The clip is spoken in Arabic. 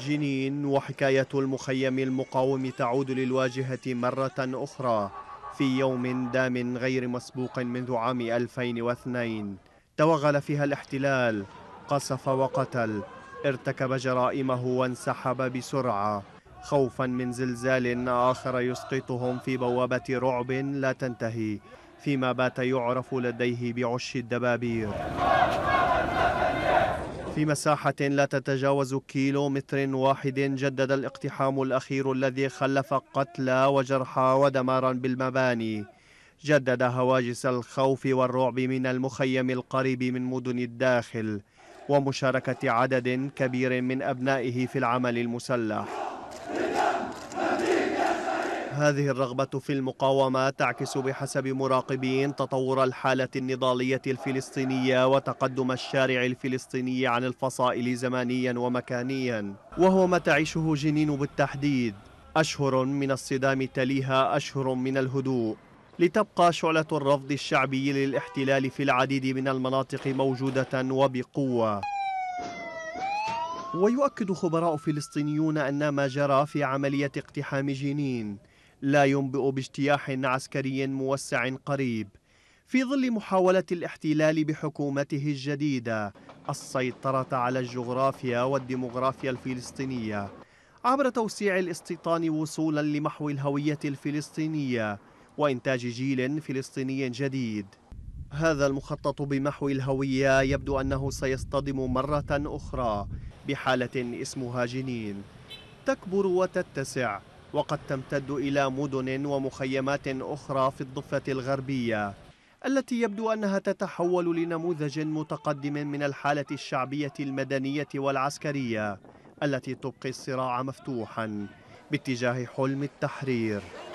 جنين وحكاية المخيم المقاوم تعود للواجهة مرة أخرى في يوم دام غير مسبوق منذ عام 2002 توغل فيها الاحتلال قصف وقتل ارتكب جرائمه وانسحب بسرعة خوفا من زلزال آخر يسقطهم في بوابة رعب لا تنتهي فيما بات يعرف لديه بعش الدبابير في مساحة لا تتجاوز كيلو متر واحد جدد الاقتحام الأخير الذي خلف قتلى وجرحى ودمارا بالمباني جدد هواجس الخوف والرعب من المخيم القريب من مدن الداخل ومشاركة عدد كبير من أبنائه في العمل المسلح هذه الرغبة في المقاومة تعكس بحسب مراقبين تطور الحالة النضالية الفلسطينية وتقدم الشارع الفلسطيني عن الفصائل زمانيا ومكانيا وهو ما تعيشه جنين بالتحديد أشهر من الصدام تليها أشهر من الهدوء لتبقى شعلة الرفض الشعبي للاحتلال في العديد من المناطق موجودة وبقوة ويؤكد خبراء فلسطينيون أن ما جرى في عملية اقتحام جنين لا ينبئ باجتياح عسكري موسع قريب في ظل محاولة الاحتلال بحكومته الجديدة السيطرة على الجغرافيا والديمغرافيا الفلسطينية عبر توسيع الاستيطان وصولا لمحو الهوية الفلسطينية وإنتاج جيل فلسطيني جديد هذا المخطط بمحو الهوية يبدو أنه سيصطدم مرة أخرى بحالة اسمها جنين تكبر وتتسع وقد تمتد إلى مدن ومخيمات أخرى في الضفة الغربية التي يبدو أنها تتحول لنموذج متقدم من الحالة الشعبية المدنية والعسكرية التي تبقي الصراع مفتوحا باتجاه حلم التحرير